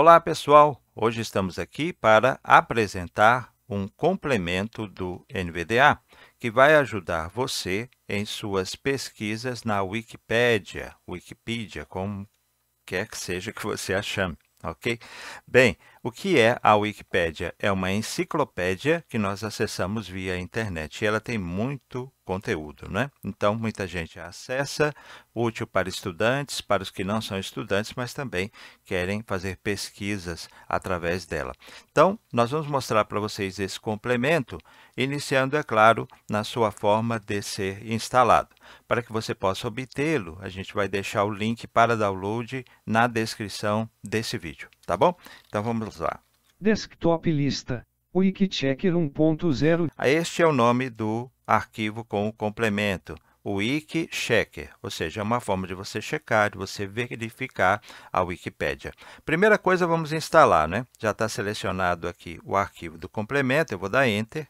Olá, pessoal! Hoje estamos aqui para apresentar um complemento do NVDA que vai ajudar você em suas pesquisas na Wikipédia, Wikipedia, como quer que seja que você a chame, ok? Bem, o que é a Wikipédia? É uma enciclopédia que nós acessamos via internet. E ela tem muito conteúdo, né? Então, muita gente acessa, útil para estudantes, para os que não são estudantes, mas também querem fazer pesquisas através dela. Então, nós vamos mostrar para vocês esse complemento, iniciando, é claro, na sua forma de ser instalado. Para que você possa obtê-lo, a gente vai deixar o link para download na descrição desse vídeo tá bom? Então vamos lá. Desktop lista, wikichecker 1.0. Ah, este é o nome do arquivo com o complemento. Wiki Checker, ou seja, é uma forma de você checar, de você verificar a Wikipédia. Primeira coisa, vamos instalar, né? Já está selecionado aqui o arquivo do complemento, eu vou dar Enter.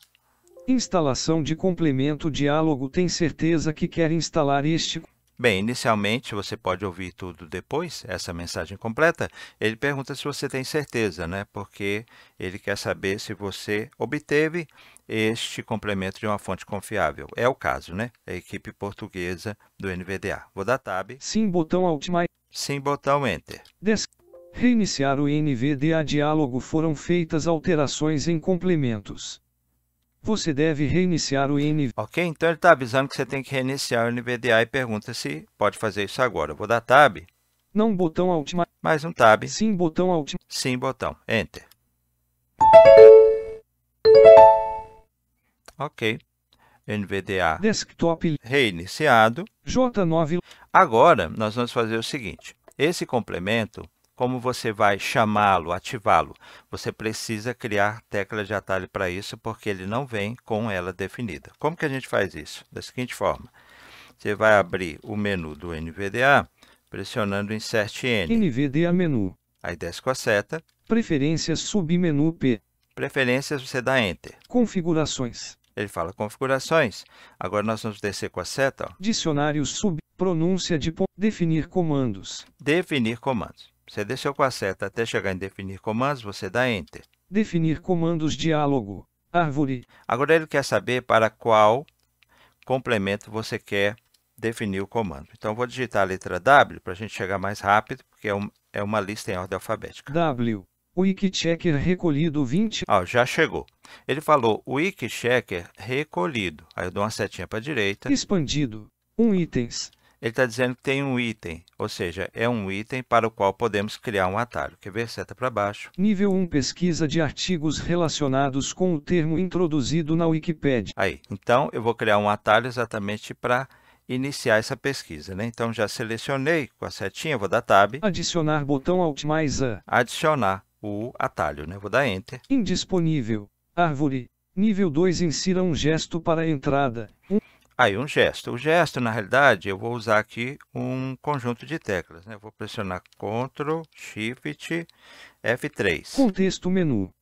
Instalação de complemento diálogo tem certeza que quer instalar este Bem, inicialmente você pode ouvir tudo depois, essa mensagem completa. Ele pergunta se você tem certeza, né? Porque ele quer saber se você obteve este complemento de uma fonte confiável. É o caso, né? É a equipe portuguesa do NVDA. Vou dar tab. Sim, botão Alt Sim, botão Enter. Des Reiniciar o NVDA diálogo foram feitas alterações em complementos. Você deve reiniciar o NVDA. Ok, então ele está avisando que você tem que reiniciar o NVDA e pergunta se pode fazer isso agora. Eu vou dar Tab. Não, botão Alt. Mais um Tab. Sim, botão Alt. Sim, botão. Enter. Ok. NVDA Desktop reiniciado. J9. Agora, nós vamos fazer o seguinte. Esse complemento como você vai chamá-lo, ativá-lo? Você precisa criar tecla de atalho para isso, porque ele não vem com ela definida. Como que a gente faz isso? Da seguinte forma, você vai abrir o menu do NVDA, pressionando Insert N. NVDA menu. Aí desce com a seta. Preferências submenu P. Preferências, você dá Enter. Configurações. Ele fala configurações. Agora nós vamos descer com a seta. Ó. Dicionário sub, pronúncia de ponto. Definir comandos. Definir comandos. Você desceu com a seta até chegar em definir comandos, você dá Enter. Definir comandos diálogo. Árvore. Agora ele quer saber para qual complemento você quer definir o comando. Então, vou digitar a letra W para a gente chegar mais rápido, porque é, um, é uma lista em ordem alfabética. W. Checker recolhido 20. Ah, já chegou. Ele falou Checker recolhido. Aí eu dou uma setinha para a direita. Expandido. 1 um itens ele está dizendo que tem um item, ou seja, é um item para o qual podemos criar um atalho. Quer ver? Seta para baixo. Nível 1 Pesquisa de artigos relacionados com o termo introduzido na Wikipedia. Aí, então eu vou criar um atalho exatamente para iniciar essa pesquisa. Né? Então já selecionei com a setinha, vou dar Tab. Adicionar botão Alt mais A. Adicionar o atalho, né? vou dar Enter. Indisponível. Árvore. Nível 2 Insira um gesto para a entrada Aí, um gesto. O gesto, na realidade, eu vou usar aqui um conjunto de teclas. Né? Eu vou pressionar Ctrl, Shift, F3. Contexto menu.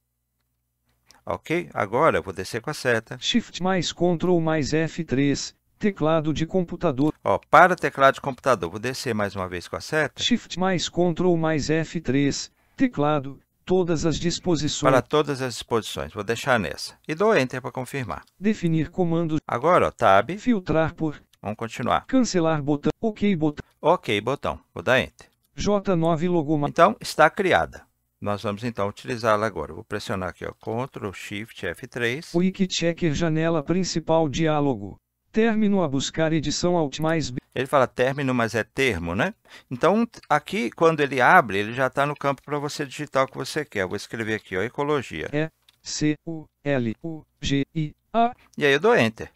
Ok? Agora, eu vou descer com a seta. Shift mais Ctrl mais F3, teclado de computador. Ó, para teclado de computador, vou descer mais uma vez com a seta. Shift mais Ctrl mais F3, teclado, todas as disposições. Para todas as disposições. Vou deixar nessa. E dou Enter para confirmar. Definir comandos. Agora, ó, Tab. Filtrar por. Vamos continuar. Cancelar botão. OK botão. OK botão. Vou dar Enter. J9 logoma. Então, está criada. Nós vamos, então, utilizá-la agora. Vou pressionar aqui, ó, Ctrl, Shift, F3. Quick Checker, janela principal, diálogo. Término a buscar edição Alt mais B. Ele fala término, mas é termo, né? Então, aqui, quando ele abre, ele já está no campo para você digitar o que você quer. Eu vou escrever aqui, ó, ecologia. E, é, C, U, L, U, G, I, A. E aí eu dou Enter.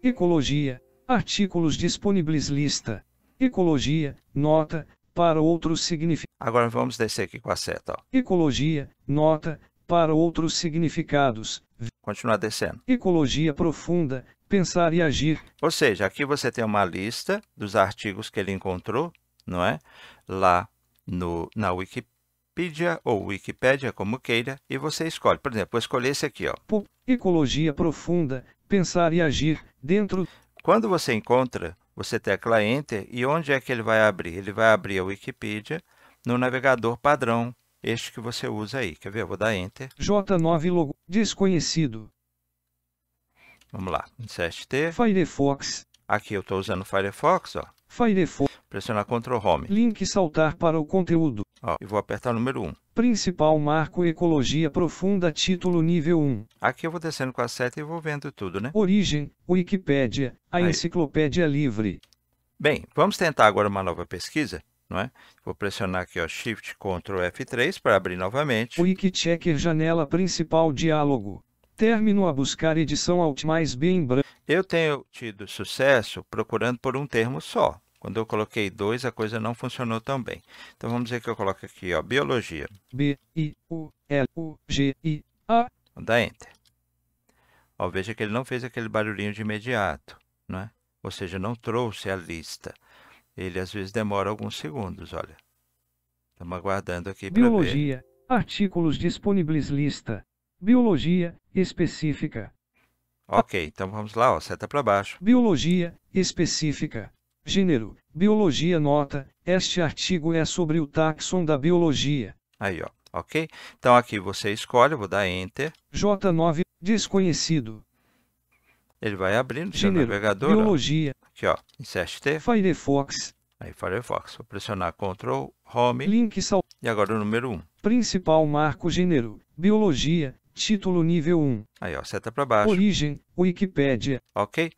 Ecologia, artículos disponíveis lista. Ecologia, nota, para outros significados. Agora vamos descer aqui com a seta. Ó. Ecologia, nota, para outros significados. Continuar descendo. Ecologia profunda, pensar e agir. Ou seja, aqui você tem uma lista dos artigos que ele encontrou, não é? Lá no, na Wikipedia ou Wikipédia, como queira, e você escolhe. Por exemplo, vou escolher esse aqui. Ó. Ecologia profunda, pensar e agir, dentro... Quando você encontra, você tecla Enter e onde é que ele vai abrir? Ele vai abrir a Wikipedia no navegador padrão, este que você usa aí. Quer ver? Eu vou dar Enter. J9 logo desconhecido. Vamos lá, insert T. Firefox. Aqui eu estou usando Firefox, ó. Firefox. Pressionar Ctrl Home. Link saltar para o conteúdo. Ó, e vou apertar o número 1. Principal marco Ecologia Profunda Título Nível 1. Aqui eu vou descendo com a seta e vou vendo tudo, né? Origem, Wikipédia, a aí. Enciclopédia Livre. Bem, vamos tentar agora uma nova pesquisa não é? Vou pressionar aqui, ó, Shift, Ctrl F3 para abrir novamente. Wiki Checker, janela principal, diálogo. Término a buscar edição Alt mais B em branco. Eu tenho tido sucesso procurando por um termo só. Quando eu coloquei dois, a coisa não funcionou tão bem. Então, vamos dizer que eu coloco aqui, ó, biologia. B, I, U, L, U, G, I, A. Dá Enter. Ó, veja que ele não fez aquele barulhinho de imediato, é? Ou seja, não trouxe a lista. Ele às vezes demora alguns segundos, olha. Estamos aguardando aqui para ver. Biologia, artículos disponíveis lista. Biologia, específica. Ok, então vamos lá, ó, seta para baixo. Biologia, específica. Gênero, biologia nota, este artigo é sobre o taxon da biologia. Aí, ó, ok? Então aqui você escolhe, vou dar Enter. J9, desconhecido. Ele vai abrir o navegador. Biologia. Ó. Aqui, ó. Insert T. Firefox. Aí, Firefox. Vou pressionar Ctrl, Home. Link sal. E agora o número 1. Principal marco gênero. Biologia. Título nível 1. Aí, ó, seta para baixo. Origem, Wikipédia. Ok?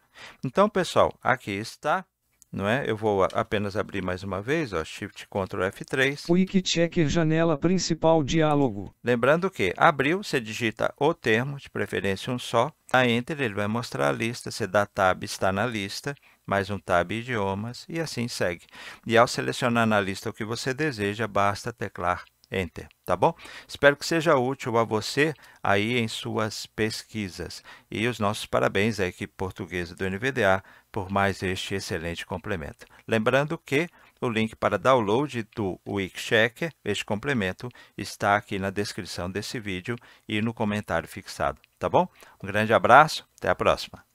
Então, pessoal, aqui está não é? Eu vou apenas abrir mais uma vez, ó, Shift Ctrl F3. Quick Checker janela principal diálogo. Lembrando que abriu, você digita o termo, de preferência um só, dá Enter, ele vai mostrar a lista, você dá Tab, está na lista, mais um Tab Idiomas e assim segue. E ao selecionar na lista o que você deseja, basta teclar Enter, tá bom? Espero que seja útil a você aí em suas pesquisas. E os nossos parabéns à equipe portuguesa do NVDA por mais este excelente complemento. Lembrando que o link para download do Wikchecker, este complemento, está aqui na descrição desse vídeo e no comentário fixado, tá bom? Um grande abraço, até a próxima!